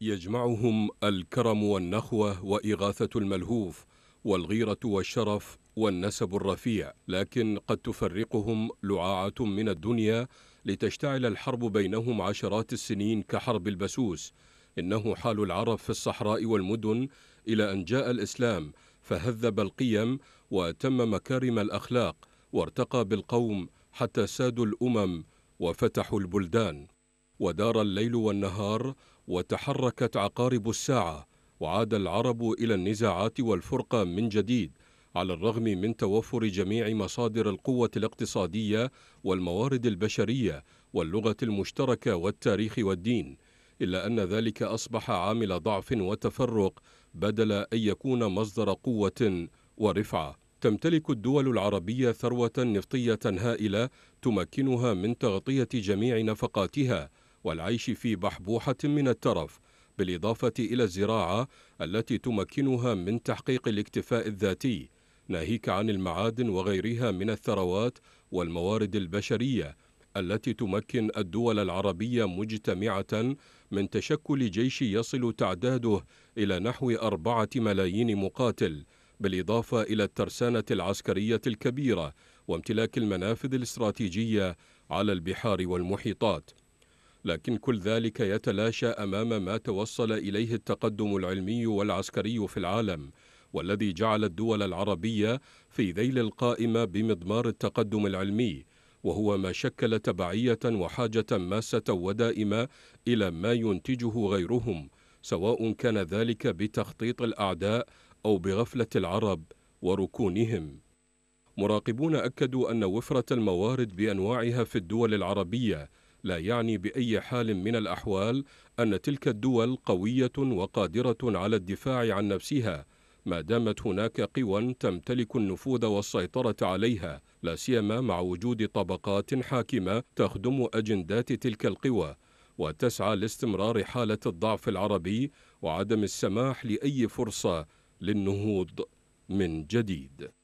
يجمعهم الكرم والنخوة وإغاثة الملهوف والغيرة والشرف والنسب الرفيع لكن قد تفرقهم لعاعة من الدنيا لتشتعل الحرب بينهم عشرات السنين كحرب البسوس إنه حال العرب في الصحراء والمدن إلى أن جاء الإسلام فهذب القيم وأتم مكارم الأخلاق وارتقى بالقوم حتى سادوا الأمم وفتحوا البلدان ودار الليل والنهار وتحركت عقارب الساعة وعاد العرب إلى النزاعات والفرقة من جديد على الرغم من توفر جميع مصادر القوة الاقتصادية والموارد البشرية واللغة المشتركة والتاريخ والدين إلا أن ذلك أصبح عامل ضعف وتفرق بدل أن يكون مصدر قوة ورفعة تمتلك الدول العربية ثروة نفطية هائلة تمكنها من تغطية جميع نفقاتها والعيش في بحبوحة من الترف بالإضافة إلى الزراعة التي تمكنها من تحقيق الاكتفاء الذاتي ناهيك عن المعادن وغيرها من الثروات والموارد البشرية التي تمكن الدول العربية مجتمعة من تشكل جيش يصل تعداده إلى نحو أربعة ملايين مقاتل بالإضافة إلى الترسانة العسكرية الكبيرة وامتلاك المنافذ الاستراتيجية على البحار والمحيطات لكن كل ذلك يتلاشى امام ما توصل اليه التقدم العلمي والعسكري في العالم والذي جعل الدول العربيه في ذيل القائمه بمضمار التقدم العلمي وهو ما شكل تبعيه وحاجه ماسه ودائمه الى ما ينتجه غيرهم سواء كان ذلك بتخطيط الاعداء او بغفله العرب وركونهم مراقبون اكدوا ان وفره الموارد بانواعها في الدول العربيه لا يعني باي حال من الاحوال ان تلك الدول قويه وقادره على الدفاع عن نفسها ما دامت هناك قوى تمتلك النفوذ والسيطره عليها لا سيما مع وجود طبقات حاكمه تخدم اجندات تلك القوى وتسعى لاستمرار حاله الضعف العربي وعدم السماح لاي فرصه للنهوض من جديد